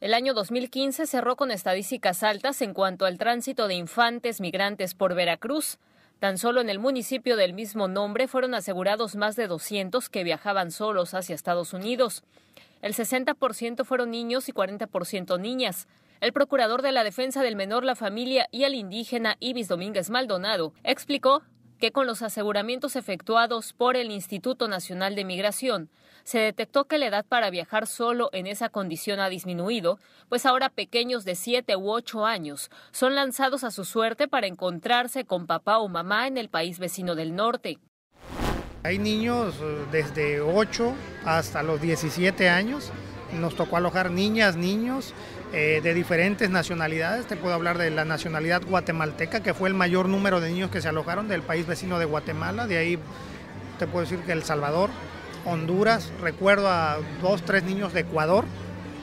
El año 2015 cerró con estadísticas altas en cuanto al tránsito de infantes migrantes por Veracruz. Tan solo en el municipio del mismo nombre fueron asegurados más de 200 que viajaban solos hacia Estados Unidos. El 60% fueron niños y 40% niñas. El procurador de la Defensa del Menor, la Familia y el indígena Ibis Domínguez Maldonado explicó que con los aseguramientos efectuados por el Instituto Nacional de Migración, se detectó que la edad para viajar solo en esa condición ha disminuido, pues ahora pequeños de 7 u 8 años son lanzados a su suerte para encontrarse con papá o mamá en el país vecino del norte. Hay niños eh, desde 8 hasta los 17 años, nos tocó alojar niñas, niños, eh, de diferentes nacionalidades. Te puedo hablar de la nacionalidad guatemalteca, que fue el mayor número de niños que se alojaron del país vecino de Guatemala. De ahí te puedo decir que El Salvador, Honduras, recuerdo a dos, tres niños de Ecuador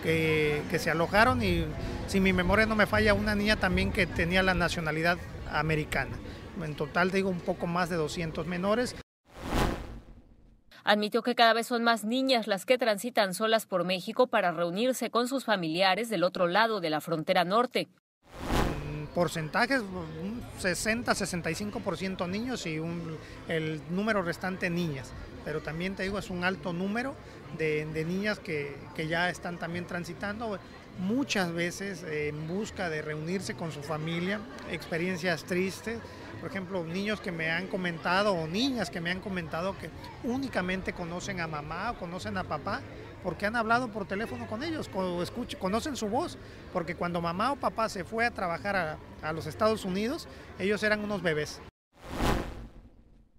que, que se alojaron y si mi memoria no me falla, una niña también que tenía la nacionalidad americana. En total, digo, un poco más de 200 menores. Admitió que cada vez son más niñas las que transitan solas por México para reunirse con sus familiares del otro lado de la frontera norte porcentajes, un 60-65% niños y el número restante niñas. Pero también te digo, es un alto número de, niñas que, ya están también transitando muchas veces en busca de reunirse con su familia, experiencias tristes. Por ejemplo, niños que me han comentado o niñas que me han comentado que únicamente conocen a mamá o conocen a papá porque han hablado por teléfono con ellos, conocen su voz, porque cuando mamá o papá se fue a trabajar a, los Estados Unidos, ellos eran unos bebés.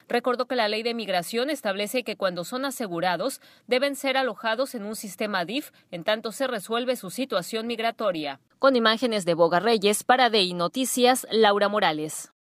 Recordó que la ley de migración establece que cuando son asegurados deben ser alojados en un sistema DIF en tanto se resuelve su situación migratoria. Con imágenes de Boga Reyes para DI Noticias, Laura Morales.